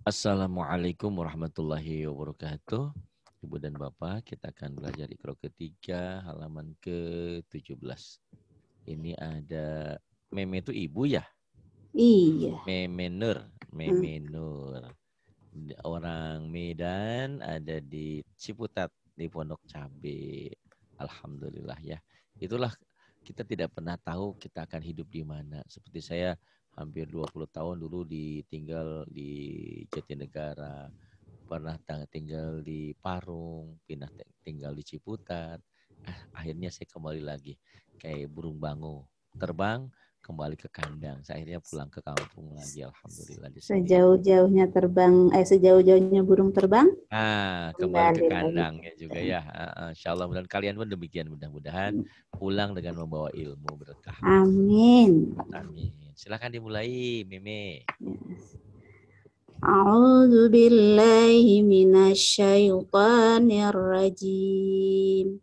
Assalamualaikum warahmatullahi wabarakatuh. Ibu dan Bapak, kita akan belajar di Iqra ketiga halaman ke-17. Ini ada meme itu ibu ya? Iya. Meme Nur, meme hmm. Nur. Orang Medan ada di Ciputat di Pondok Cabe. Alhamdulillah ya. Itulah kita tidak pernah tahu kita akan hidup di mana. Seperti saya hampir 20 tahun dulu ditinggal di Jatinegara, pernah tinggal di Parung, pindah tinggal di Ciputat. eh, akhirnya saya kembali lagi kayak burung bangau terbang kembali ke kandang. Saya akhirnya pulang ke kampung lagi alhamdulillah di Sejauh-jauhnya terbang eh sejauh-jauhnya burung terbang? Ah, kembali, iya, kembali ke kandang ya juga ya. Insyaallah dan kalian pun demikian mudah-mudahan hmm. pulang dengan membawa ilmu berkah. Amin. Amin. Silahkan dimulai, Mimi. A'udzu billahi minasyaitonir rajim.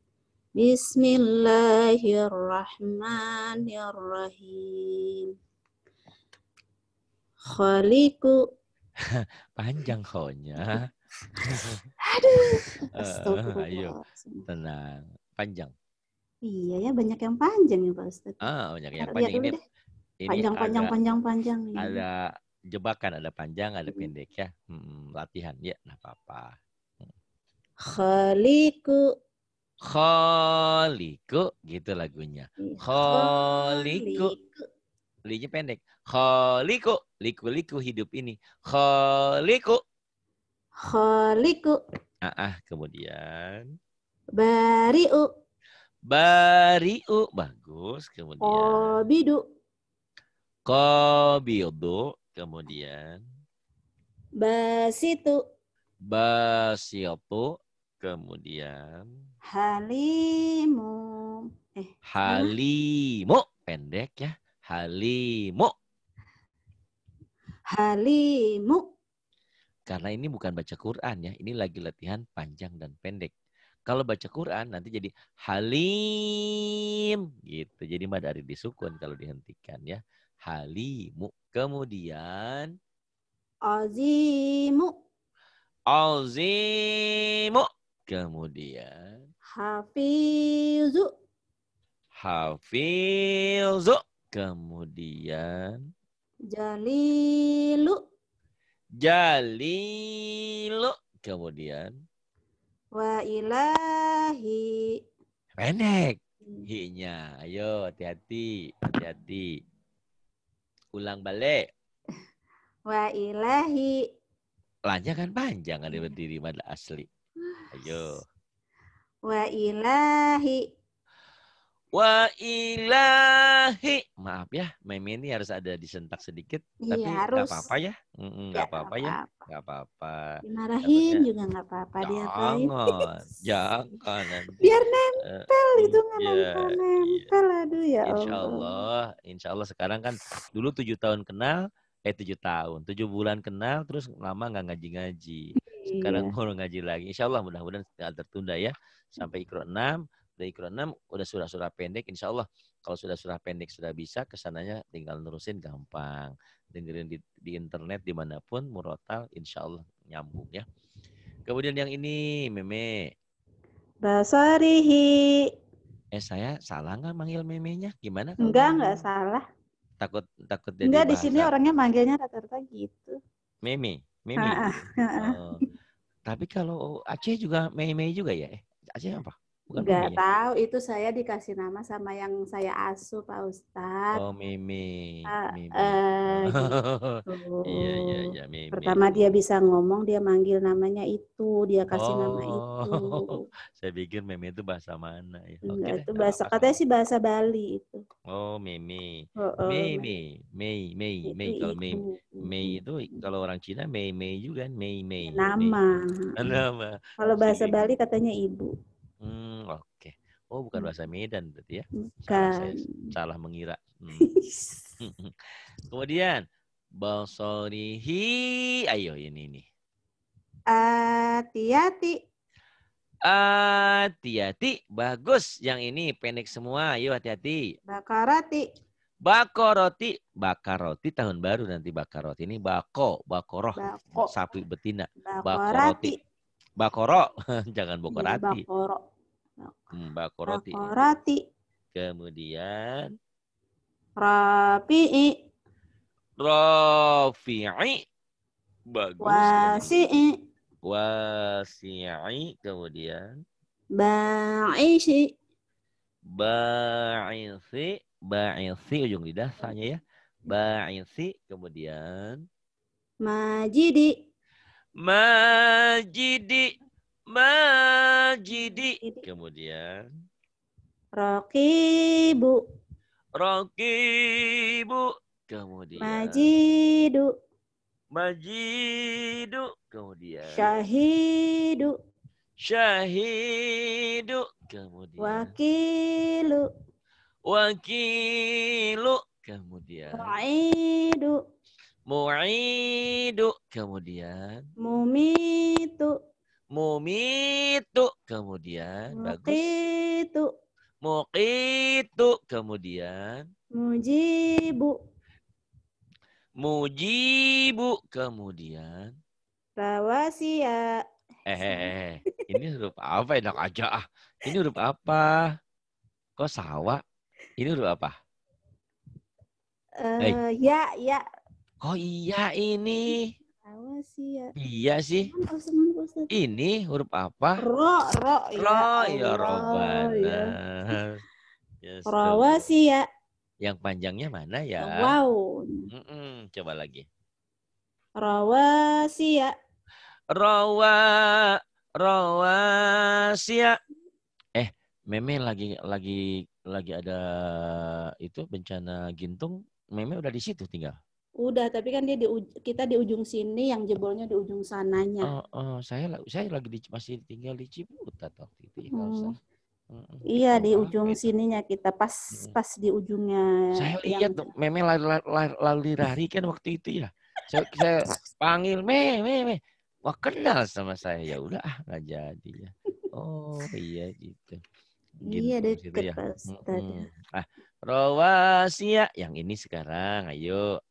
Bismillahirrahmanirrahim. بسم panjang khonya aduh eh, ayo tenang panjang iya ya banyak yang panjang ya Pak Ustaz ah banyak yang panjang ini deh panjang panjang panjang panjang panjang ada jebakan ada panjang ada hmm. pendek ya hmm, latihan ya nah apa-apa hmm. khaliku khaliku gitu lagunya iya, khaliku linya pendek khaliku liku liku hidup ini khaliku khaliku ah, ah kemudian bariu bariu bagus kemudian obidu Qabidu. Kemudian. Basitu. Basitu. Kemudian. Halimu. Eh, Halimu. Pendek ya. Halimu. Halimu. Karena ini bukan baca Quran ya. Ini lagi latihan panjang dan pendek. Kalau baca Quran nanti jadi halim gitu. Jadi madari dari disukun kalau dihentikan ya halimu. Kemudian azimu. Azimu. Kemudian hafizu. Hafizu. Kemudian jalilu. Jalilu. Kemudian wa ilahi. Pendek. Hmm. Hinya. Ayo hati-hati. Hati-hati. Ulang balik. Wa ilahi. Lanya kan panjang ada berdiri pada asli. Ayo. Wa ilahi. Wa ilahi. Maaf ya, meme ini harus ada disentak sedikit. Iya, tapi harus. apa-apa ya. Iya, nggak apa-apa ya. Gak apa-apa. Dimarahin juga gak apa-apa. Dia Jangan. Jangan. Nanti. Biar nempel uh, itu nggak yeah, nempel-nempel. Iya. Yeah. Aduh ya Allah. Insya Allah. Insya Allah sekarang kan dulu tujuh tahun kenal. Eh tujuh tahun. Tujuh bulan kenal. Terus lama nggak ngaji-ngaji. Iya. Sekarang mau ngaji lagi. Insya Allah mudah-mudahan tidak tertunda ya. Sampai ikro enam dari Quran 6 udah surah-surah pendek insya Allah kalau sudah surah pendek sudah bisa kesananya tinggal nerusin gampang dengerin di, di internet dimanapun murotal insya Allah nyambung ya kemudian yang ini meme basarihi eh saya salah nggak manggil memenya gimana enggak enggak salah takut takut jadi enggak di sini orangnya manggilnya rata-rata gitu meme meme Uh, tapi kalau Aceh juga meme juga ya eh, Aceh apa Bukan Nggak Mimi, ya? tahu itu saya dikasih nama sama yang saya asuh Pak Ustadz. Oh Mimi. Uh, Mimi. Uh, gitu. iya iya iya Mimi. Pertama dia bisa ngomong dia manggil namanya itu dia kasih oh. nama itu. saya pikir Mimi itu bahasa mana ya? Enggak, okay, itu bahasa katanya sih bahasa Bali itu. Oh Mimi. Oh, oh, Mimi. Mei Mei Mei kalau Mimi Mei itu kalau orang Cina Mei Mei juga kan? ya, Mei Mei. Nama. Mei. Nama. Kalau bahasa Bali katanya ibu. Hmm, oke. Okay. Oh, bukan hmm. bahasa Medan berarti ya? Bukan. Salah, saya salah mengira. Hmm. Kemudian basorihi, ayo ini nih. Atiati. Atiati. Hati-hati. Bagus. Yang ini pendek semua. Ayo hati-hati. Bakarati. Bakoroti. Bakaroti tahun baru nanti bakaroti. Ini bako. Bakoroh. Bako. Sapi betina. roti Bakoro, jangan Bokorati. Bakoro. Hmm, Bakoroti. Bakorati. Kemudian rapi Rafi'i. Bagus. Wasi'i. Wasi'i. Kemudian Ba'isi. Ba'isi. Ba'isi ujung lidah sanya ya. Ba'isi. Kemudian Majidi. Majidi. Majidi. Kemudian. Rokibu. Rokibu. Kemudian. Majidu. Majidu. Kemudian. Syahidu. Syahidu. Kemudian. Wakilu. Wakilu. Kemudian. Wa'idu. Mu'idu. Kemudian. Mumitu. Mumitu. Kemudian. mukitu, mukitu Kemudian. Mujibu. Mujibu. Kemudian. Rawasia. Eh, eh, eh, eh, ini huruf apa enak aja ah. Ini huruf apa? Kok sawa, Ini huruf apa? Uh, eh, hey. Eh. Ya, ya, Oh iya ini. sih ya. Iya sih. Ini huruf apa? Ro, ro, ro ya. ya ro, Ya. ya. Yes, ro, sih ya. Yang panjangnya mana ya? Wow. Mm -mm, coba lagi. Rawa sih ya. Rawa, rawa sih ya. Eh, meme lagi lagi lagi ada itu bencana gintung. Meme udah di situ tinggal. Udah, tapi kan dia di kita di ujung sini, yang jebolnya di ujung sananya. Oh, oh saya saya lagi di, masih tinggal di Ciputat waktu itu ya, hmm. iya di ujung itu. sininya kita pas hmm. pas di ujungnya. Saya lihat tuh meme lari lari kan waktu itu ya. Saya, saya panggil meme meme. Wah kenal sama saya ya udah ah nggak jadi ya. Oh iya gitu. gitu iya ya. deket gitu, ya. Hmm. Ah Rowasia yang ini sekarang ayo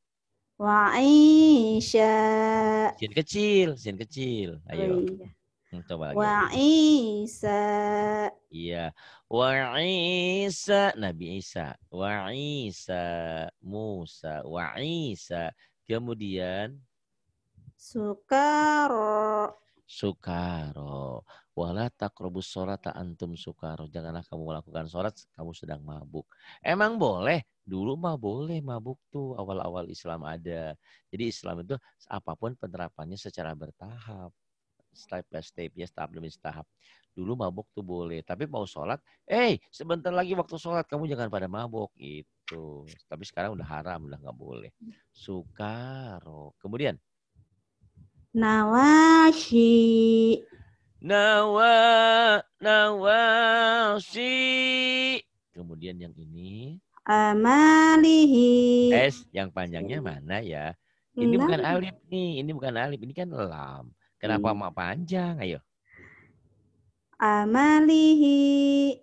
Wa Isya. Sin kecil, sin kecil. Ayo. Oh, iya. Hmm, coba lagi. Wa Isa. Iya. Wa Isa, Nabi Isa. Wa Isa, Musa. Wa Isa. Kemudian. Sukar sukaro. Wala takrobus tak antum sukaro. Janganlah kamu melakukan sholat, kamu sedang mabuk. Emang boleh? Dulu mah boleh mabuk tuh awal-awal Islam ada. Jadi Islam itu apapun penerapannya secara bertahap. Step by step ya, tahap demi tahap. Dulu mabuk tuh boleh, tapi mau sholat, eh hey, sebentar lagi waktu sholat kamu jangan pada mabuk itu. Tapi sekarang udah haram, udah nggak boleh. Sukaro. Kemudian Nawasi, Nawa nawasi. Kemudian yang ini. Amalihi. Es, yang panjangnya mana ya? Ini nah. bukan alif nih, ini bukan alif, ini kan lam. Kenapa hmm. mak panjang? Ayo. Amalihi.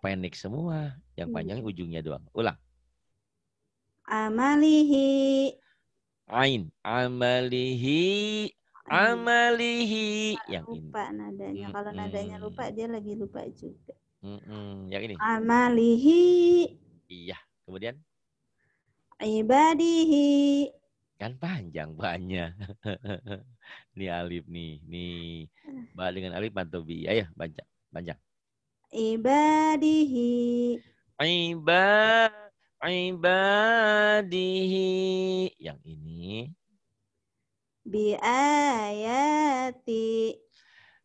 Pendek semua, yang hmm. panjangnya ujungnya doang. Ulang. Amalihi. Ain. Amalihi Iya. amalihi yang ini. lupa nadanya kalau mm -hmm. nadanya lupa dia lagi lupa juga mm -hmm. yang ini amalihi iya kemudian ibadihi kan panjang banyak ini alif nih nih ah. ba dengan alif mantobi ayo baca panjang ibadihi iba ibadihi yang ini biayati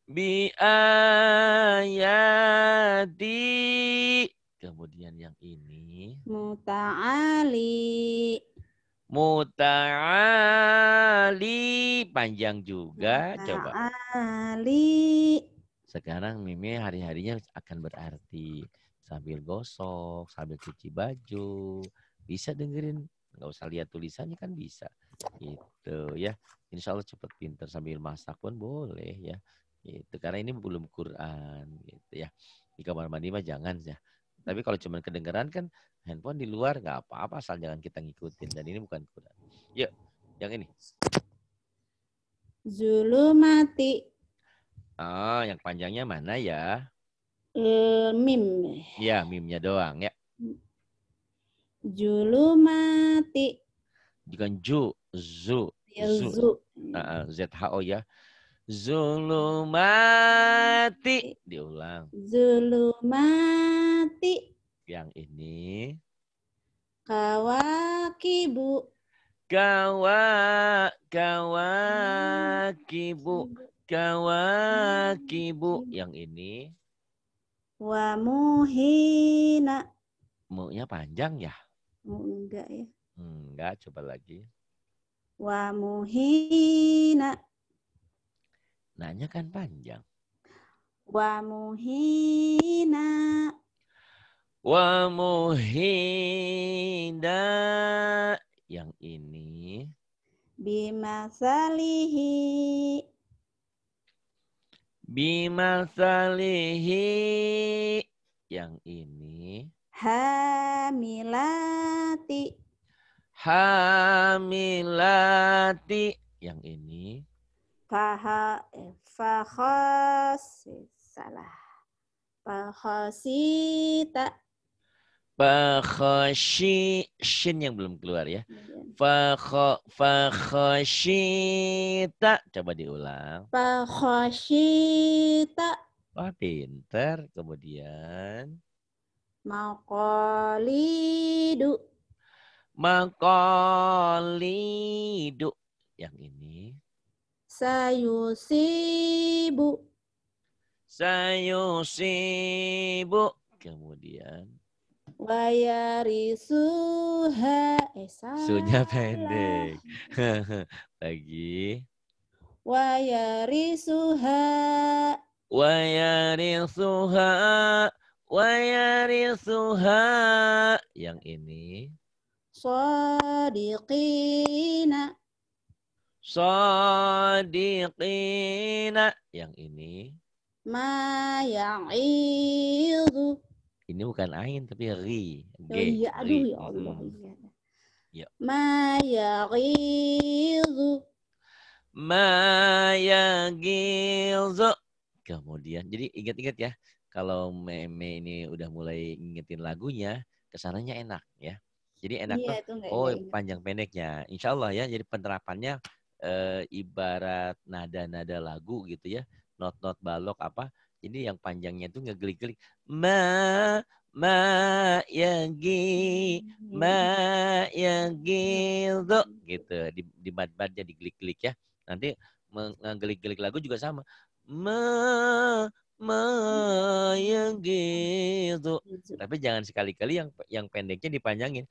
biayati kemudian yang ini muta'ali muta'ali panjang juga Muta coba ali sekarang Mimi hari-harinya akan berarti sambil gosok, sambil cuci baju, bisa dengerin, nggak usah lihat tulisannya kan bisa. Itu ya. Insya Allah cepat pinter sambil masak pun boleh ya. Itu karena ini belum Quran gitu ya. Di kamar mandi mah jangan ya. Tapi kalau cuma kedengeran kan handphone di luar nggak apa-apa asal jangan kita ngikutin dan ini bukan Quran. Yuk, yang ini. Zulu mati ah yang panjangnya mana ya? Eh, mim. Ya, mimnya doang ya. mati. Bukan ju, Iya, zu zu uh, o ya zulumati diulang zulumati yang ini kawakibu kawa kawakibu kawakibu yang ini wamuhina mu-nya panjang ya mu enggak ya enggak coba lagi wa muhina. Nanya kan panjang. Wa muhina. Wa muhina. Yang ini. Bimasalihi. Bimasalihi. Yang ini. Hamilati hamilati yang ini faha fakhasi salah fakhasita Fakhashi, shin yang belum keluar ya. tak Coba diulang. tak Wah, pinter. Kemudian. Maqalidu. Makolidu. Yang ini. Sayusibu. Sayusibu. Kemudian. Wayarisuha. Eh, Sunya pendek. Lagi. Wayarisuha. Wayarisuha. Wayarisuha. Yang ini. Sadiqina. Sadiqina. Yang ini. Ma ya'idhu. Ini bukan ain tapi ri. G. Oh iya, aduh ri. ya Allah. Hmm. Ya. Ma ya'idhu. Ma ya'idhu. Kemudian, jadi ingat-ingat ya. Kalau meme ini udah mulai ngingetin lagunya, kesananya enak ya. Jadi enak iya, tuh, oh enggak, panjang pendeknya. Insya Allah ya, jadi penerapannya e, ibarat nada-nada lagu gitu ya, not-not balok apa. Jadi yang panjangnya itu ngegelik-gelik. Ma, ma yagi, hmm. ma yagi do. Iya. Gitu, di, di mad-madnya digelik-gelik ya. Nanti ngegelik-gelik lagu juga sama. Ma, mayagidu. Gitu. Tapi jangan sekali-kali yang yang pendeknya dipanjangin.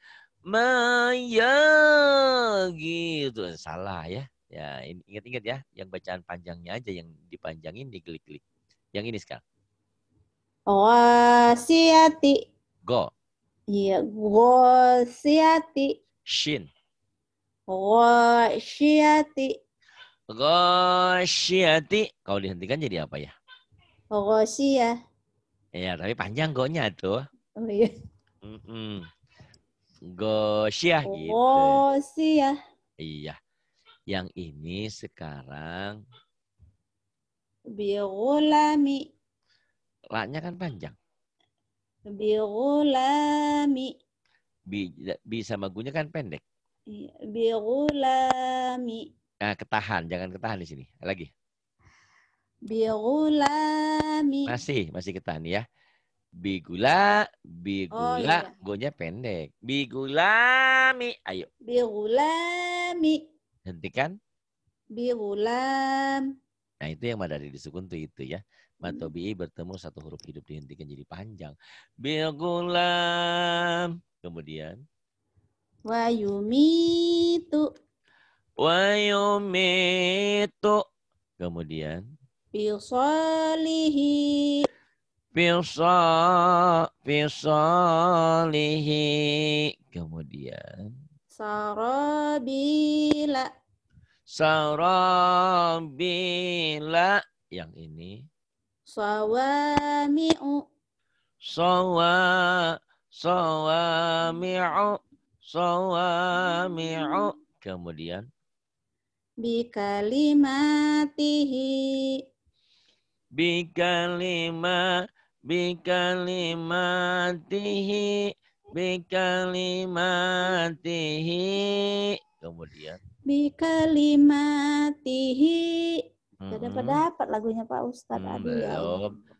Mayagidu. Salah ya. Ya, ingat-ingat ya, yang bacaan panjangnya aja yang dipanjangin diklik-klik. Yang ini sekarang. Wasiati. Go. Iya, wasiati. Shin. Wasiati. Wasiati. Kalau dihentikan jadi apa ya? ya. Iya, tapi panjang gonya tuh. Oh iya. Mm -mm. Gosia. Ya, gitu. Ya. Iya. Yang ini sekarang bighulami. Laknya kan panjang. Bighulami. Bi, bi sama gunya kan pendek. Iya, bighulami. Nah, eh, ketahan, jangan ketahan di sini. Lagi. Bigulami. Masih, masih kita ya. Bigula, oh, bigula, oh, iya. gonya pendek. Bigulami, ayo. Bigulami. Hentikan. Bigulam. Nah itu yang madari disukun tuh itu ya. Matobi bertemu satu huruf hidup dihentikan jadi panjang. Bigulam. Kemudian. Wayumitu. Wayumitu. Kemudian bisalihi bisa bisalihi kemudian sarabila sarabila yang ini sawami'u sawa sawami'u sawami'u kemudian bikalimatihi bikalima bikalimatihi bikalimatihi kemudian bikalimatihi hmm. dapat dapat lagunya Pak Ustadz hmm, ya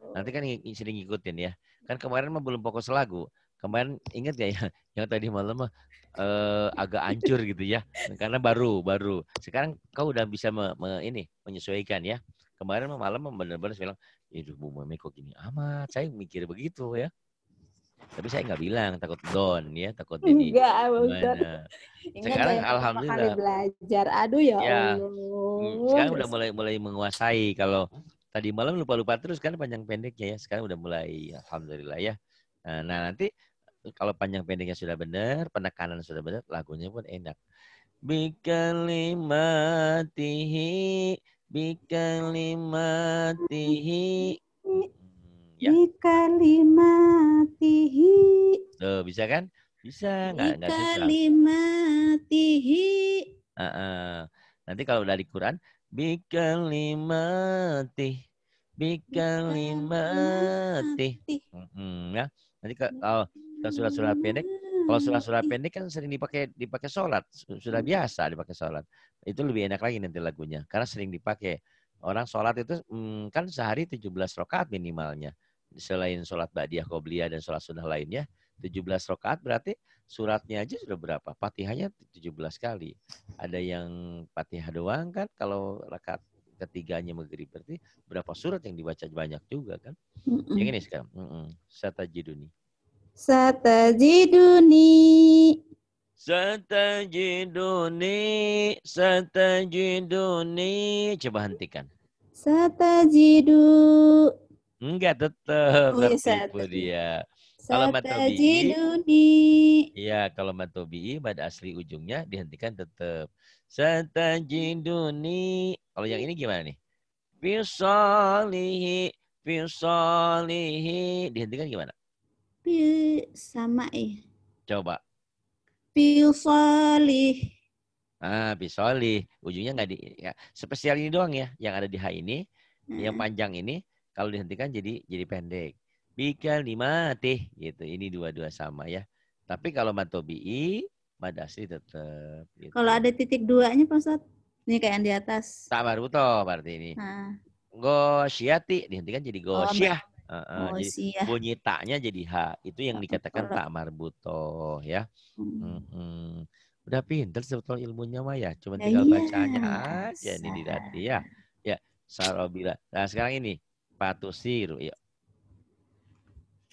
Nanti kan sering ngikutin ya. Kan kemarin mah belum fokus lagu. Kemarin ingat gak ya yang tadi malam mah eh, agak ancur gitu ya. Karena baru baru. Sekarang kau udah bisa me, me, ini menyesuaikan ya. Kemarin malam benar-benar saya bilang, aduh Bu Mami kok gini amat. Saya mikir begitu ya. Tapi saya nggak bilang, takut down ya, takut jadi Enggak, gimana. Sekarang ya, alhamdulillah. belajar, aduh ya, ya Allah. Hmm, sekarang udah mulai mulai menguasai. Kalau tadi malam lupa-lupa terus kan panjang pendeknya ya. Sekarang udah mulai, alhamdulillah ya. Nah, nah nanti kalau panjang pendeknya sudah benar, penekanan sudah benar, lagunya pun enak. Bikalimatihi bikalimatihi hmm, ya. bikalimatihi tuh bisa kan bisa nggak nggak susah bikalimatihi uh -uh. nanti kalau dari Quran bikalimatih bikalimatih mm -hmm, ya nanti kalau ke surat-surat pendek kalau surah-surah hmm. pendek kan sering dipakai dipakai sholat, sudah hmm. biasa dipakai sholat. Itu lebih enak lagi nanti lagunya, karena sering dipakai. Orang sholat itu hmm, kan sehari 17 rakaat minimalnya. Selain sholat badiah, qobliyah, dan sholat sunnah lainnya, 17 rakaat berarti suratnya aja sudah berapa? Fatihahnya 17 kali. Ada yang Fatihah doang kan kalau rakaat ketiganya maghrib berarti berapa surat yang dibaca banyak juga kan? Yang ini sekarang. Mm -mm. Satajiduni. Satajiduni. Satajiduni, satajiduni. Coba hentikan. Satajidu. Enggak tetap oh, ya, dia. Kalau tobi'i. Iya, kalau matobi, pada asli ujungnya dihentikan tetap. Satajiduni. Kalau yang ini gimana nih? Fisalihi, fisalihi. Dihentikan gimana? Pi sama eh. Coba. pisoli Ah, pisoli Ujungnya nggak di ya. Spesial ini doang ya, yang ada di H ini, hmm. yang panjang ini kalau dihentikan jadi jadi pendek. Bikal lima teh gitu. Ini dua-dua sama ya. Tapi kalau matobi i madasi tetap. Gitu. Kalau ada titik duanya Pak Ustaz? Ini kayak yang di atas. Tak toh berarti ini. Nah. Gosiati dihentikan jadi gosyah. Oh, Uh, oh, jadi siya. bunyi taknya jadi h itu yang dikatakan tak marbuto ya hmm. Hmm. udah pinter sebetulnya ilmunya mah ya cuma ya tinggal iya. bacanya aja ini didati ya ya sarobila nah sekarang ini fatusiru ya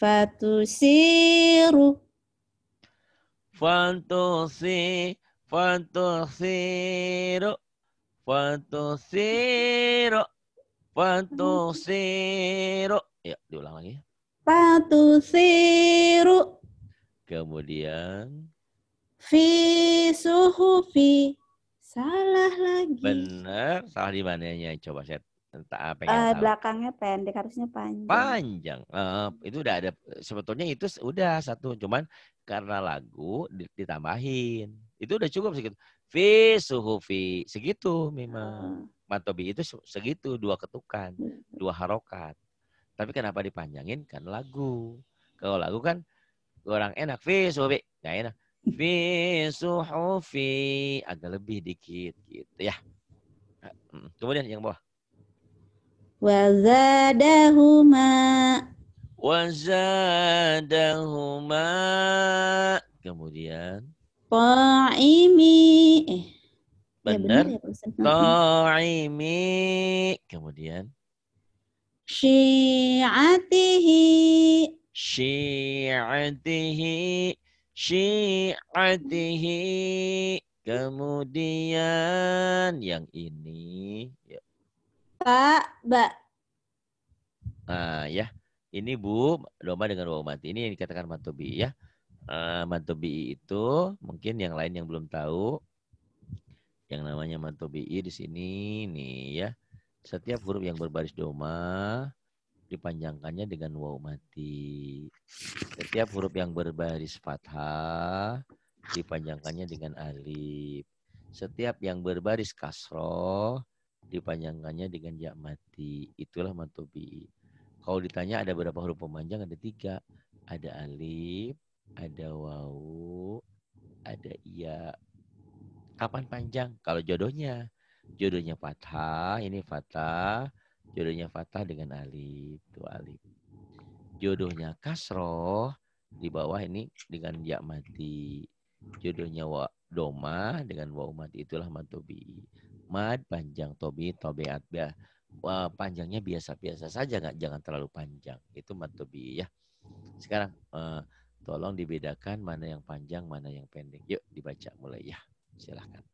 fatusiru fantusi fantusiru fantusiru fantusiru hmm. Ya, diulang lagi. Ya. siru. Kemudian. Fi fi. Salah lagi. Benar. Salah di mananya? Coba saya Entah, apa. uh, belakangnya pendek harusnya panjang. Panjang. Uh, itu udah ada sebetulnya itu udah satu cuman karena lagu ditambahin. Itu udah cukup segitu. Fi fi. segitu memang. Uh. Matobi itu segitu dua ketukan, hmm. dua harokat. Tapi kenapa dipanjangin? Kan lagu. Kalau lagu kan orang enak. Fi suhufi. Nggak enak. Fi suhufi. Agak lebih dikit gitu ya. Kemudian yang bawah. Wazadahuma. Wazadahuma. Kemudian. Ta'imi. Eh, ya benar. Ya, benar ya, Ta'imi. Kemudian syi'atihi syi'atihi syi'atihi kemudian yang ini ya. Pak Mbak. ah ya ini Bu domba dengan wawu mati ini yang dikatakan matobi ya uh, ah, matobi itu mungkin yang lain yang belum tahu yang namanya matobi di sini nih ya setiap huruf yang berbaris doma dipanjangkannya dengan waw mati. Setiap huruf yang berbaris fathah dipanjangkannya dengan alif. Setiap yang berbaris kasroh dipanjangkannya dengan ya mati. Itulah matobi. Kalau ditanya ada berapa huruf pemanjang? Ada tiga. Ada alif, ada waw, ada ya. Kapan panjang? Kalau jodohnya. Jodohnya fathah, ini fathah. Jodohnya fathah dengan alif. Itu alif. Jodohnya kasroh, di bawah ini dengan ya mati. Jodohnya wa doma dengan wa mati itulah matobi. Mad panjang tobi tobeat ya. panjangnya biasa-biasa saja nggak jangan terlalu panjang. Itu matobi ya. Sekarang uh, tolong dibedakan mana yang panjang, mana yang pendek. Yuk dibaca mulai ya. Silahkan.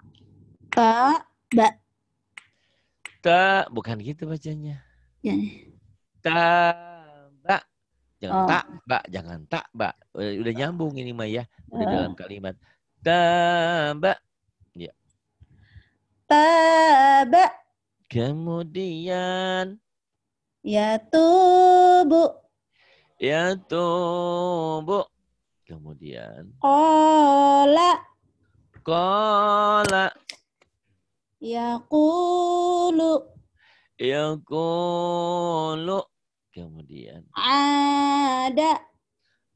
Pak, Ba. Ta, bukan gitu bacanya. Ya. Ta, ba. Jangan oh. tak, ba, jangan tak, ba. Udah, udah nyambung ini mah ya, udah oh. dalam kalimat. Ta, ba. Ya. Ta, ba. Kemudian Ya tubuh. Ya tubuh. Kemudian. Kola. Kola. Yaqulu. Yaqulu. Kemudian. Ada.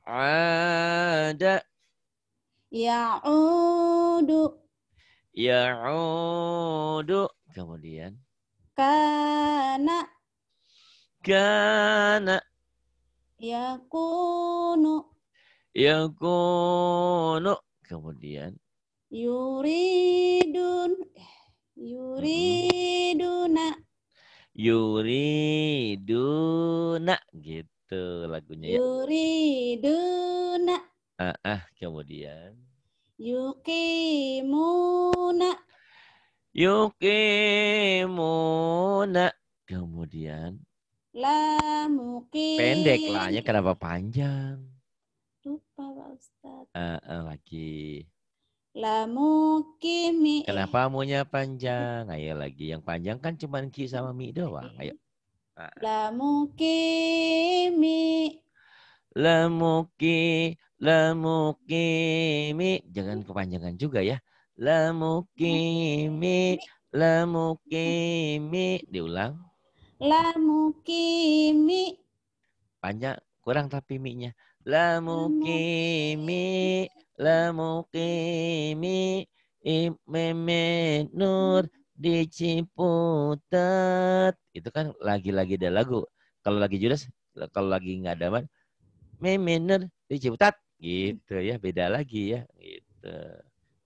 Ada. Ya'udu. Ya'udu. Kemudian. Kana. Kana. Yakunu. Yakunu. Kemudian. Yuridun. Eh, Yuri Yuri Yuriduna gitu lagunya ya. Yuriduna. Ah, ah kemudian. Yuki Yuki Yukimuna. Kemudian. La mungkin. Pendek lahnya kenapa panjang? Lupa Pak Ustadz. Uh, uh, lagi. Lamukimi. Kenapa amunya panjang? Ayo lagi. Yang panjang kan cuma ki sama mi doang. Ayo. Lamukimi. Lamuki lamukimi. Jangan kepanjangan juga ya. Lamukimi, lamukimi. Diulang. Lamukimi. Panjang, kurang tapi mi-nya. Lamuki Lamukimi Imemen Nur di Ciputat. Itu kan lagi-lagi ada lagu. Kalau lagi Judas, kalau lagi nggak ada man, Memener di Ciputat. Gitu ya, beda lagi ya. Gitu.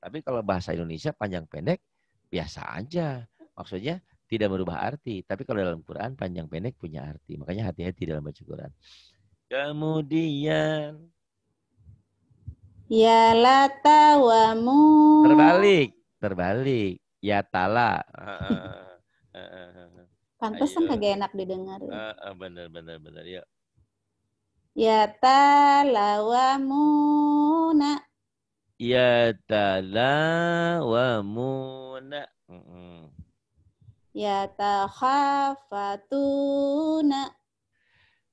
Tapi kalau bahasa Indonesia panjang pendek biasa aja. Maksudnya tidak merubah arti. Tapi kalau dalam Quran panjang pendek punya arti. Makanya hati-hati dalam baca Quran. Kemudian Ya lata wamu. Terbalik, terbalik. Ya tala. Pantesan kagak enak didengar. Ya. Uh, bener, bener, bener. Yuk. Ya nak Ya tala wamu nak Ya takhafatuna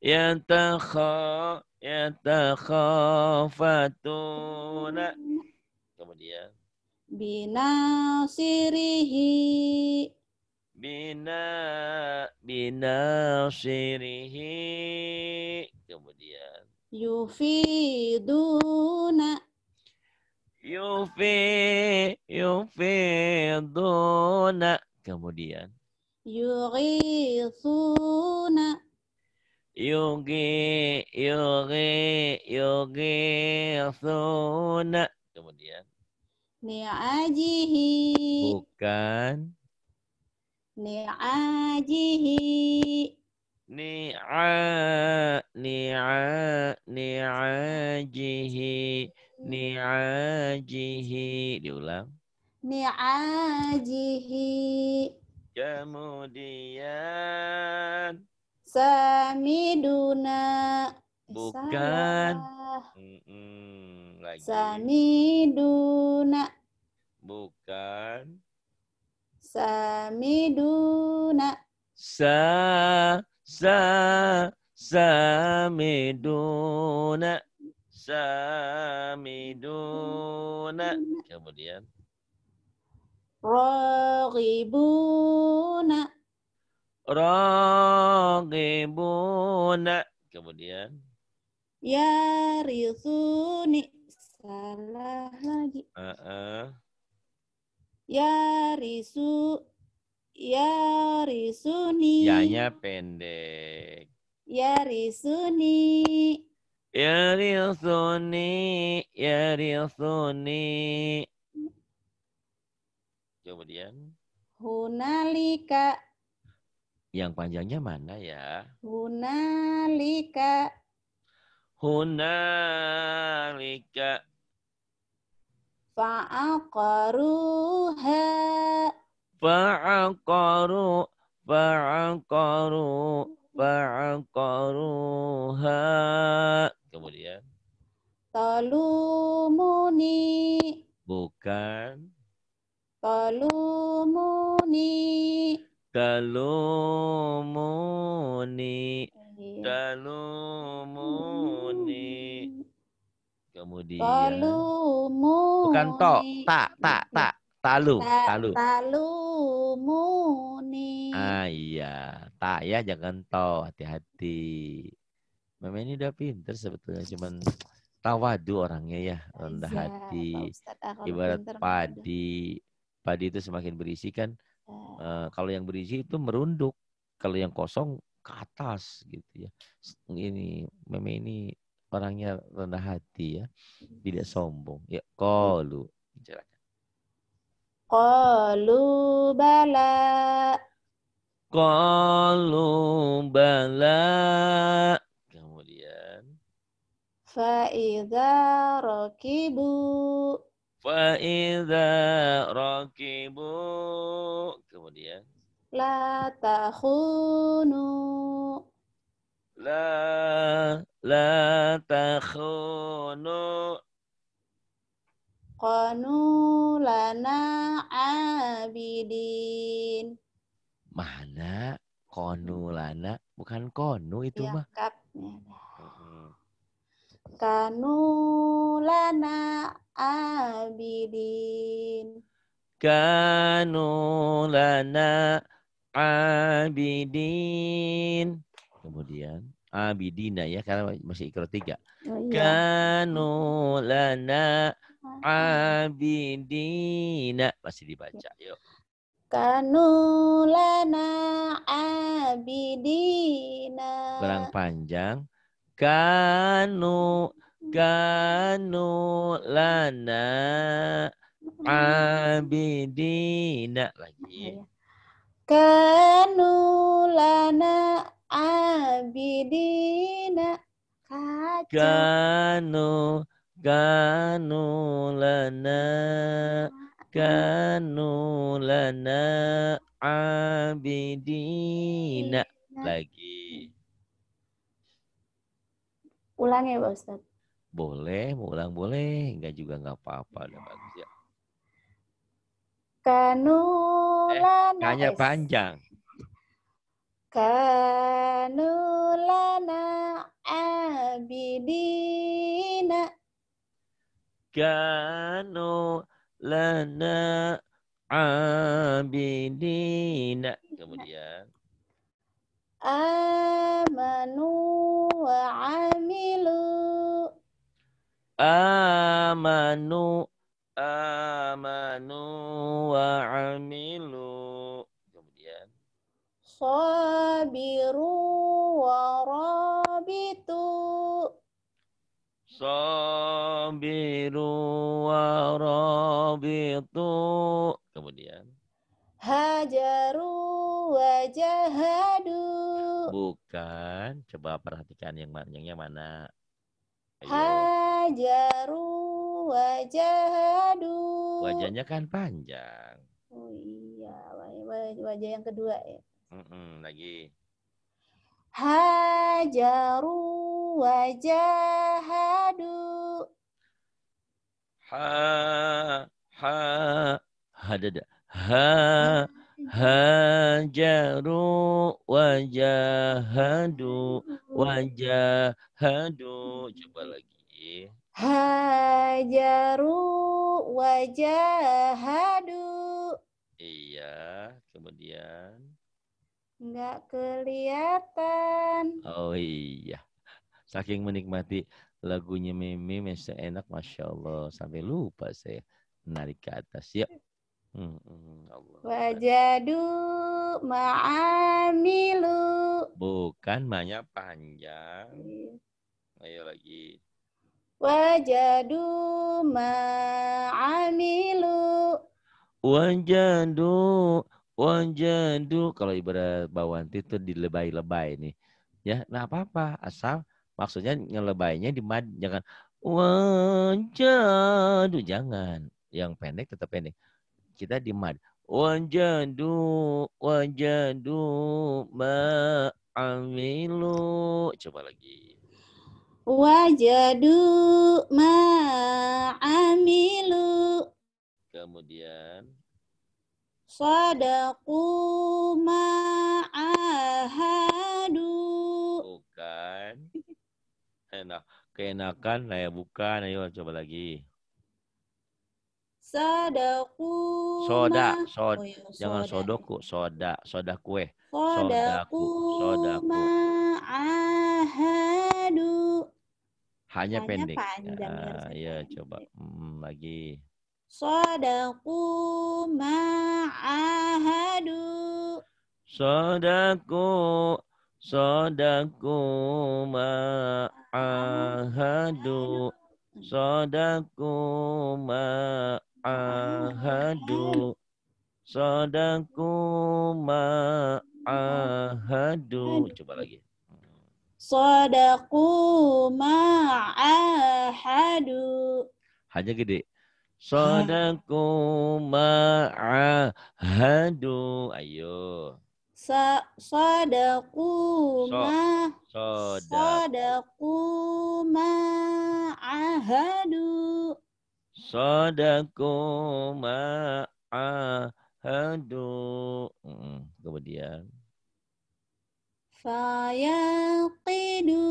yatakhafatuna kemudian bina binasirihi bina bina binasirihi kemudian yufiduna yufi yufiduna kemudian yughithuna Yogi, yogi, yogi, suna kemudian ni'ajihi bukan ni'ajihi ni'a ni'a ni'ajihi ni'ajihi diulang ni'ajihi kemudian Samiduna. Eh, Bukan. Sami lagi. Samiduna. Bukan. Samiduna. Sa sa samiduna. Samiduna. Kemudian. Rogibuna raqibuna. Kemudian ya rizuni salah lagi. Uh -uh. Ya Rizu. ya Rizuni. Yanya pendek. Ya Rizuni. Ya Rizuni. Ya Rizuni. Hmm. Kemudian. Hunalika yang panjangnya mana ya? Hunalika. Hunalika. Fa'akaruha. Fa'akaru. Fa'akaru. Fa'akaruha. Kemudian. Talumuni. Bukan. Talumuni. Kalumuni. Kalumuni. Iya. Kemudian. Kalumuni. Bukan to, tak, tak, tak. Talu, talu. Talumuni. Ah iya, tak ya jangan to, hati-hati. Mama ini udah pinter sebetulnya, cuman tawadu orangnya ya, rendah iya, hati. Ah, Ibarat padi, padi itu semakin berisi kan, Uh, kalau yang berisi itu merunduk, kalau yang kosong ke atas gitu ya. Ini meme ini orangnya rendah hati ya, tidak sombong. Ya kalu. Kalu bala. Kalu bala. Kemudian. Fa'idha rokibu. Fa'idha rakibu. Kemudian. La takhunu. La la takhunu. Qanu lana abidin. Mana konu lana? Bukan konu itu ya, mah. Kanu lana abidin kanu lana abidin kemudian abidina ya karena masih ikro tiga oh, iya. kanu lana ah, abidina masih dibaca iya. yuk kanu lana abidina kurang panjang kanu kanu lana abidina lagi. Kanu iya, iya. lana abidina Kanu kanu lana kanu lana abidina iya. lagi. ulangi ya Ustaz boleh, mau ulang boleh, enggak juga enggak apa-apa udah bagus ya. Kanulana. Eh, Kanya panjang. Kanulana abidina. Kanu lana abidina. Kemudian. Amanu wa amilu amanu amanu wa amilu kemudian sabiru wa rabitu sabiru wa rabitu kemudian hajaru wa jahadu bukan coba perhatikan yang yang mana Hajaru wajahadu. Wajahnya kan panjang. Oh iya, wajah yang kedua ya. Mm -mm, lagi. Hajaru wajahadu. Ha ha hadada ha hajaru wajahadu wajahadu coba lagi hajaru wajahadu iya kemudian nggak kelihatan oh iya saking menikmati lagunya Mimi masih enak Masya Allah sampai lupa saya narik ke atas ya Hmm, hmm. Wajadu ma'amilu. Bukan maknya panjang. Iya. Ayo lagi. Wajadu ma'amilu. Wajadu wajadu kalau ibarat bawanti itu dilebay-lebay nih. Ya, nah apa-apa asal maksudnya ngelebaynya di mad jangan wajadu jangan. Yang pendek tetap pendek kita di mad wajadu wajadu ma'amilu coba lagi wajadu ma'amilu kemudian sadaku ma'ahadu bukan enak keenakan nah ya bukan ayo coba lagi Sodaku. Soda, sod. Oh, iya, Jangan sodoku, soda, soda kue. Sodaku, sodaku. Ma'ahadu. Hanya, Hanya pendek. Panjang, ah, ya, coba hmm, lagi. Sodaku ma'ahadu. Sodaku, sodaku ma'ahadu. Sodaku ma'ahadu ahadu Sadaku Ahadu. Coba lagi. Sadaku Ahadu. Hanya gede. Sadaku Ahadu. Ayo. Sa sadaku ma sadaku ma Ahadu. Sadaku ma'ahadu. Hmm, kemudian. Fayaqidu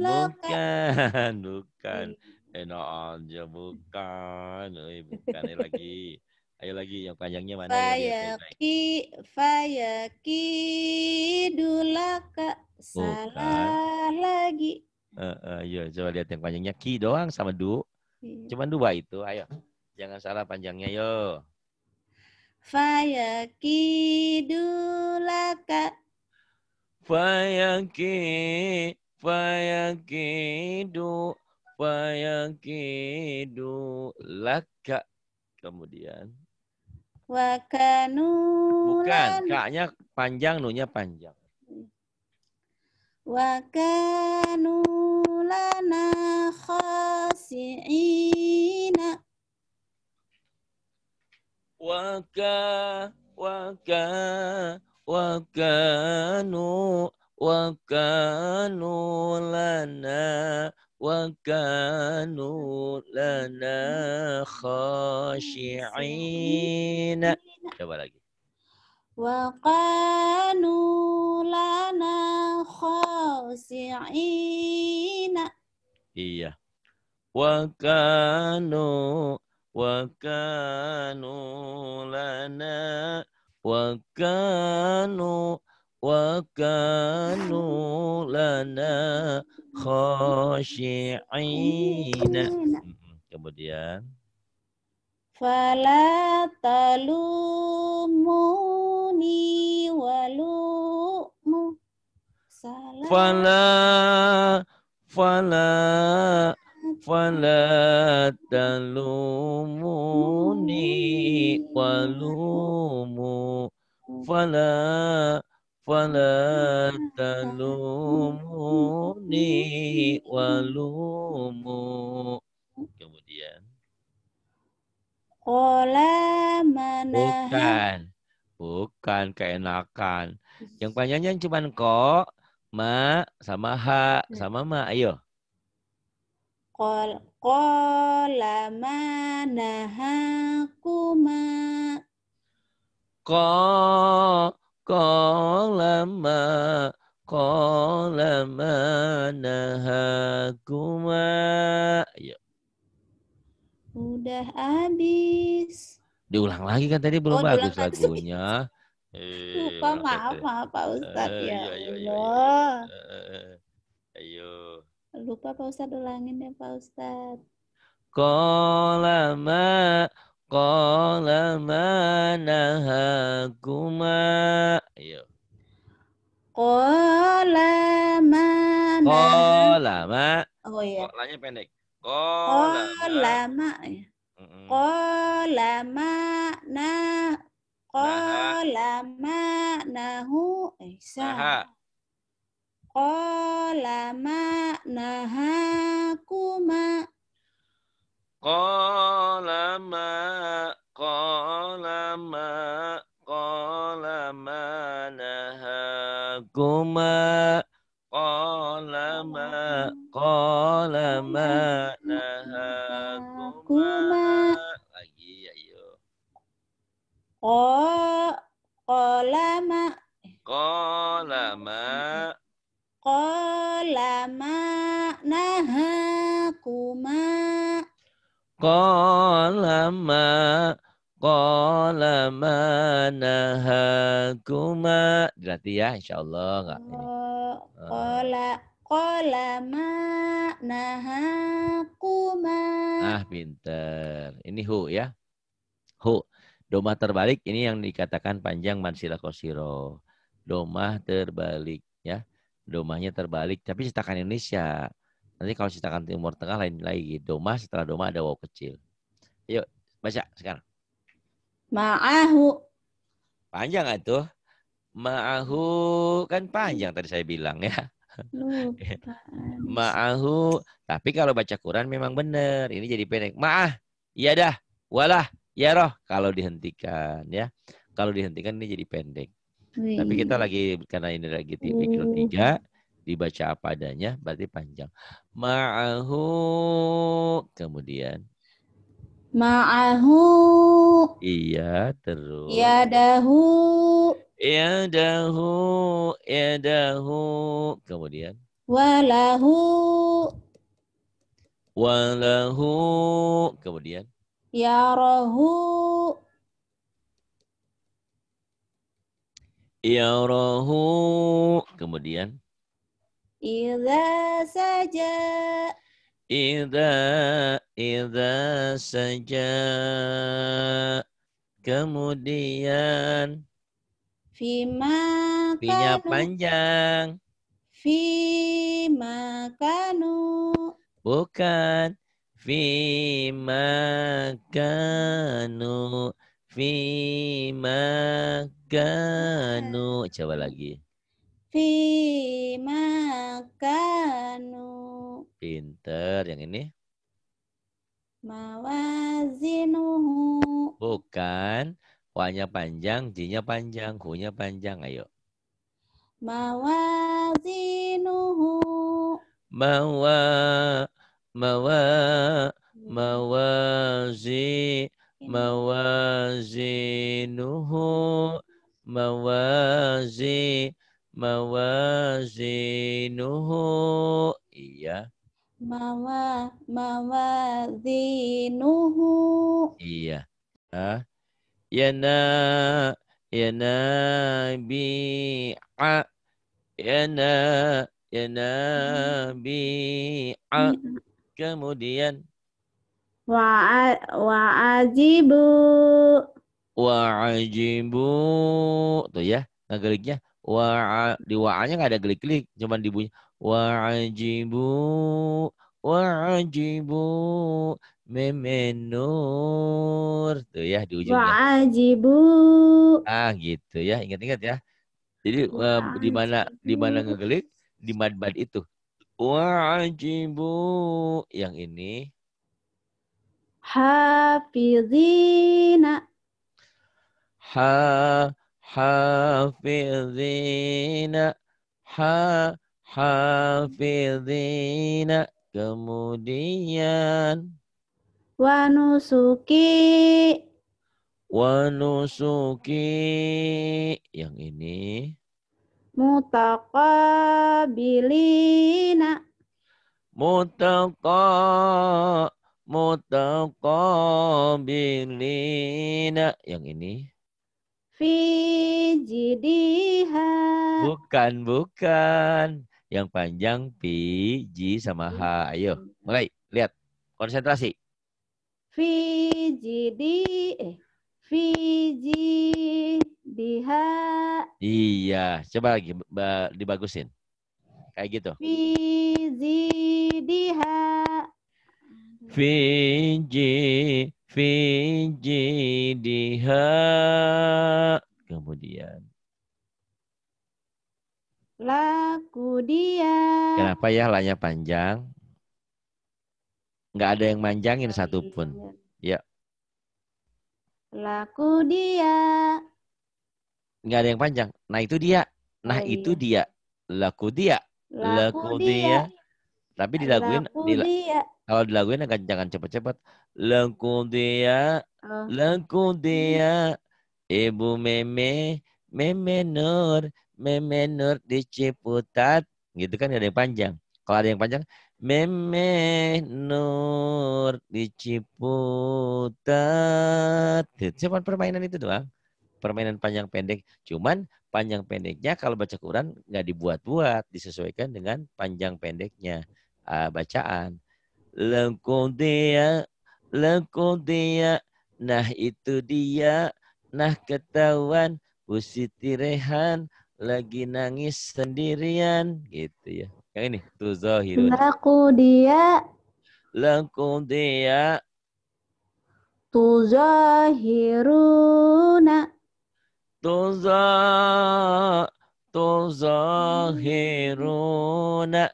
Bukan, bukan. Enak eh, aja, bukan. Eh, bukan, Ayo lagi. Ayo lagi, yang panjangnya mana? Fayaki, fayaki dulaka Salah bukan. lagi. Uh, uh, Ayo coba lihat yang panjangnya. Ki doang sama du. Iya. Cuman dua itu, ayo. Jangan salah panjangnya, yo. Fayakidulaka. Fayaki, fayakidu, fayakidu laka. Kemudian. Wakanu. Bukan, kaknya panjang, nunya panjang. Wakanu لنا خاسعين وكا وكا وكانوا وكانوا لنا وكانوا لنا خاشعين وقالوا lana iya. خاشعين Iya. Wakanu, wakanu lana, wakanu, wakanu lana khashi'ina. Kemudian. Fala talumuni walumu salam. Fala fala fala talumuni walumu fala fala talumuni walumu Kola mana? Bukan. Bukan keenakan. Yang panjangnya cuma kok ma, sama ha, ya. sama ma. Ayo. Kol, kola mana hakuma. Ko, kola ma, kola mana ma? Ayo. Udah habis. Diulang lagi kan tadi belum oh, bagus lagunya. Eh, Lupa, maaf, eh, maaf Pak Ustadz uh, ya. Ayo, iya, iya, ayo, iya, Allah. ayo. Lupa Pak Ustadz ulangin ya Pak Ustadz. Kolama kolama ma nahakuma. Ayo. Kolama. Kolama. Oh iya. Kolanya pendek. Kolama. Oh, kolama ya. na kolama nahu isa. Eh, kolama nahakuma. Kolama kolama kolama nahakuma qala ma qala ma nahakuma lagi ayo qala ma qala ma qala ma nahakuma qala ma Qala ma nahakuma. Berarti ya insyaallah enggak ini. Kola kola ma nahakuma. Ah, pinter. Ini hu ya. Hu. Domah terbalik ini yang dikatakan panjang mansila kosiro. Domah terbalik ya. Domahnya terbalik. Tapi cetakan Indonesia. Nanti kalau cetakan Timur Tengah lain lagi. Domah setelah domah ada waw kecil. Yuk, baca sekarang. Ma'ahu. Panjang atuh. Ma'ahu kan panjang tadi saya bilang ya. Ma'ahu. Tapi kalau baca Quran memang benar. Ini jadi pendek. Ma'ah. iya dah. Walah. Ya roh. Kalau dihentikan ya. Kalau dihentikan ini jadi pendek. Tapi kita lagi karena ini lagi titik tiga dibaca apa adanya berarti panjang. Ma'ahu. Kemudian Ma'ahu. Iya, terus. Ya dahu. Ya dahu. ya dahu. Kemudian. Walahu. Walahu. Kemudian. Ya rohu. Ya rohu. Kemudian. Iza saja. Ida Iza saja kemudian Fima Fima panjang. Fima kanu. Bukan. Fima kanu. Fima kanu. Coba lagi. Fima kanu. Pinter. Yang ini? Mawazinuhu. Bukan. Wanya panjang, jinya panjang, hunya panjang. Ayo. Mawazinuhu. Mawa, mawa, mawazi, mawazinuhu, mawazi, mawazinuhu. Iya. Mawa zinuhu. Iya. Ah. Ya na ya na bi a ya na ya na bi a mm-hmm. kemudian wa wa Wa bu tuh ya nggak geliknya wa di wa-nya nggak ada gelik-gelik cuman di Wajibu, wajibu, memenuh, Tuh ya di ujungnya Wajibu, Ah gitu ya ingat-ingat ya Jadi di mana di mana ngegelik di mad-mad itu Wajibu, yang ini Hafizina Ha Hafizina Ha hafidhina kemudian wanusuki wanusuki yang ini mutaqabilina mutaqa mutaqabilina yang ini fi bukan bukan yang panjang P, G sama H. Ayo, mulai. Lihat. Konsentrasi. V, G, D, eh. V, G, D, H. Iya. Coba lagi dibagusin. Kayak gitu. V, G, D, H. V, G, V, G, D, H. Kemudian laku dia. Kenapa ya lanya panjang? Enggak ada yang manjangin satu pun. Ya. Laku dia. Enggak ada yang panjang. Nah itu dia. Nah oh, iya. itu dia. Laku dia. Laku, dia. Tapi dilaguin. Laku dila Kalau dilaguin jangan, jangan cepat-cepat. Laku dia. Oh. Laku dia. Ibu meme. Meme Nur meme nur di Ciputat gitu kan gak ada yang panjang kalau ada yang panjang meme nur di Ciputat gitu. Cuma permainan itu doang permainan panjang pendek cuman panjang pendeknya kalau baca Quran nggak dibuat-buat disesuaikan dengan panjang pendeknya uh, bacaan lengkung dia. nah itu dia nah ketahuan Usi Rehan lagi nangis sendirian gitu ya. Yang ini tuh zahirun. Laku dia laku dia tuzahiruna tuza tuzahiruna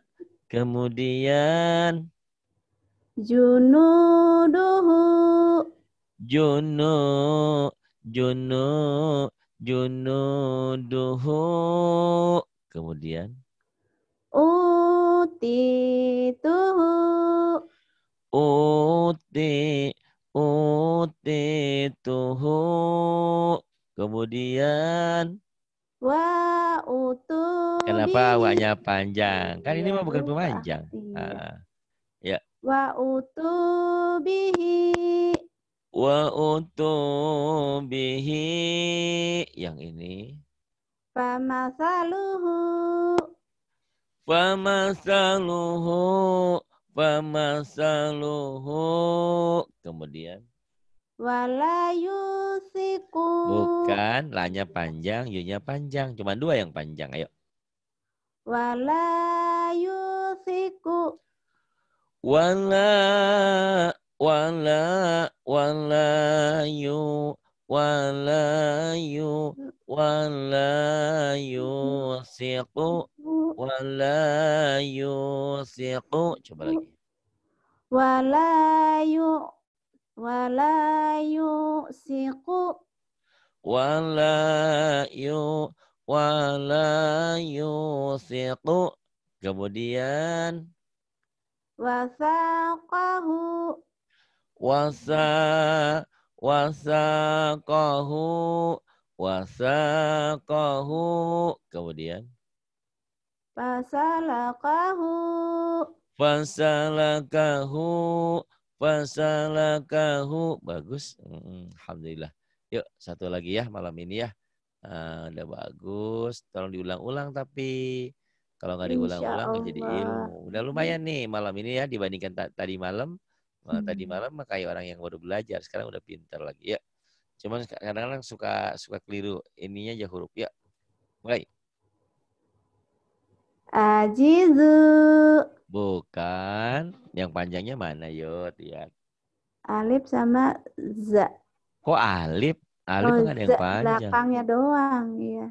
kemudian junuduhu junu junu Junuduhu. Kemudian. uti tuhu Uti. uti tuhu Kemudian. Wa utu. Kenapa wanya panjang? Kan ini mah bukan iya, iya, iya. pemanjang. Ah. Ya. Wa utu bihi wa utubihi yang ini famasaluhu famasaluhu famasaluhu kemudian wala yusiku bukan lanya panjang yunya panjang cuma dua yang panjang ayo wala yusiku wala wala wala yu wala yu wala siqu wala coba lagi wala yu wala yusiqu wala yu wala kemudian wasaqahu wasa wasa kahu wasa kahu kemudian fasalakahu fasalakahu fasalakahu bagus alhamdulillah yuk satu lagi ya malam ini ya uh, udah bagus tolong diulang-ulang tapi kalau nggak diulang-ulang menjadi jadi ilmu udah lumayan nih malam ini ya dibandingkan tadi malam Hmm. Tadi malam mah kayak orang yang baru belajar, sekarang udah pintar lagi ya. Cuman kadang-kadang suka suka keliru ininya aja huruf ya. Mulai. Ajizu. Bukan. Yang panjangnya mana, Yot? Ya. Alif sama Z. Kok alif? Alif oh, kan ada yang panjang. Belakangnya doang, iya.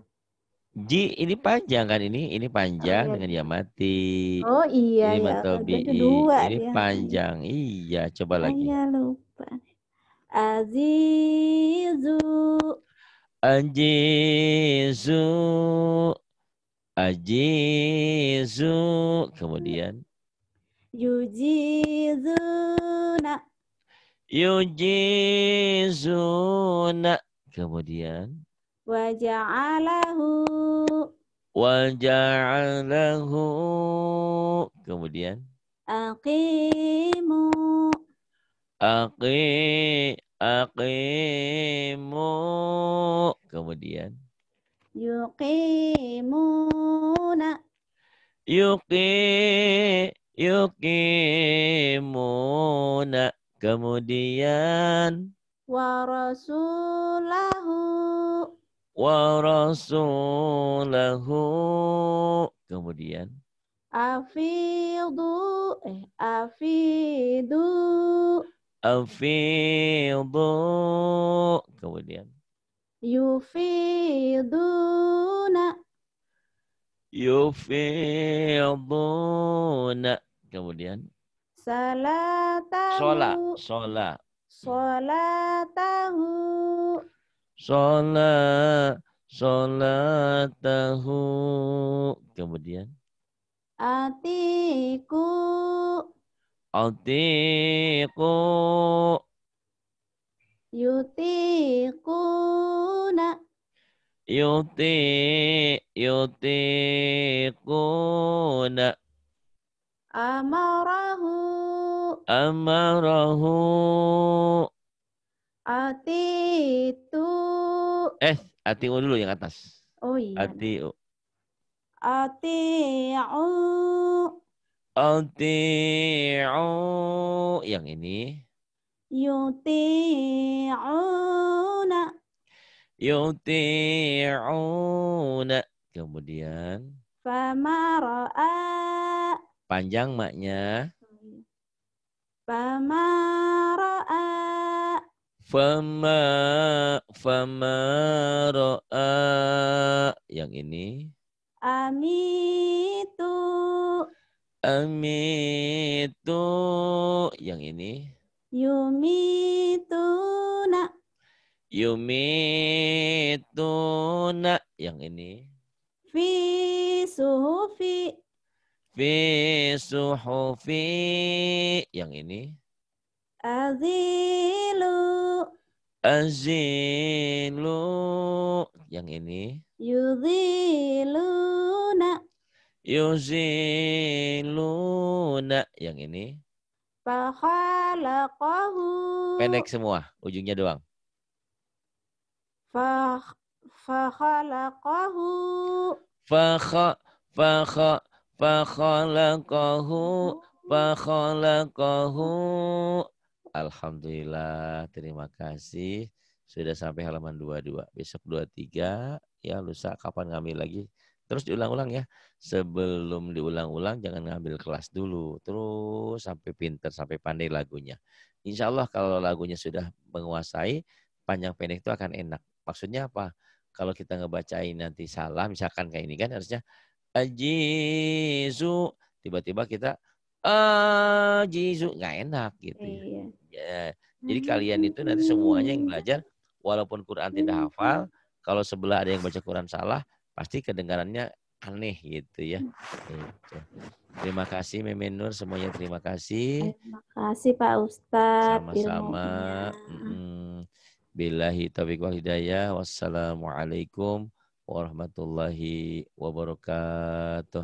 Ji ini panjang kan ini ini panjang oh, dengan ya mati. Oh iya ini ya. Matobi. Dua, ini ya. panjang. Iya, coba Ayah, lagi. Iya lupa. Azizu Azizu. Azizu. kemudian Yujizuna Yujizuna kemudian Waja'alahu Waja'alahu Kemudian Aqimu Aqi Aqimu Kemudian Yuqimuna Yuki Yuqimuna Kemudian Warasulahu warasulahu kemudian afidu eh afidu afidu kemudian yufiduna yufiduna kemudian salatahu sholat sholat solatahu sholat sholatahu kemudian atiku atiku yutiku Yutiku yuti nak. amarahu amarahu atitu Eh, ATU dulu yang atas. Oh iya. u. ATU. u. Yang ini. u na. Kemudian. Famara'a. Panjang maknya. Famara'a. Fama fama ro'a yang ini amitu amitu yang ini yumituna yumituna yang ini fi suhufi fi suhufi yang ini Azilu. Azilu. Yang ini. Yuziluna. Yuziluna. Yang ini. Fakhalaqahu. Pendek semua, ujungnya doang. Fakhalaqahu. Fakha, fakha, fakhalaqahu, fakhalaqahu. Alhamdulillah, terima kasih. Sudah sampai halaman 22. Besok 23, ya lusa kapan ngambil lagi? Terus diulang-ulang ya. Sebelum diulang-ulang, jangan ngambil kelas dulu. Terus sampai pinter, sampai pandai lagunya. Insya Allah kalau lagunya sudah menguasai, panjang pendek itu akan enak. Maksudnya apa? Kalau kita ngebacain nanti salah, misalkan kayak ini kan harusnya ajizu. Tiba-tiba kita eh jisuk nggak enak gitu. Ya. Iya. Ya. Jadi hmm. kalian itu nanti semuanya yang belajar walaupun Quran tidak hmm. hafal, kalau sebelah ada yang baca Quran salah, pasti kedengarannya aneh gitu ya. Hmm. Gitu. Terima kasih Mimin Nur semuanya terima kasih. Terima kasih Pak Ustadz. Sama-sama. bilahi Billahi taufiq wal hidayah. Wassalamualaikum warahmatullahi wabarakatuh.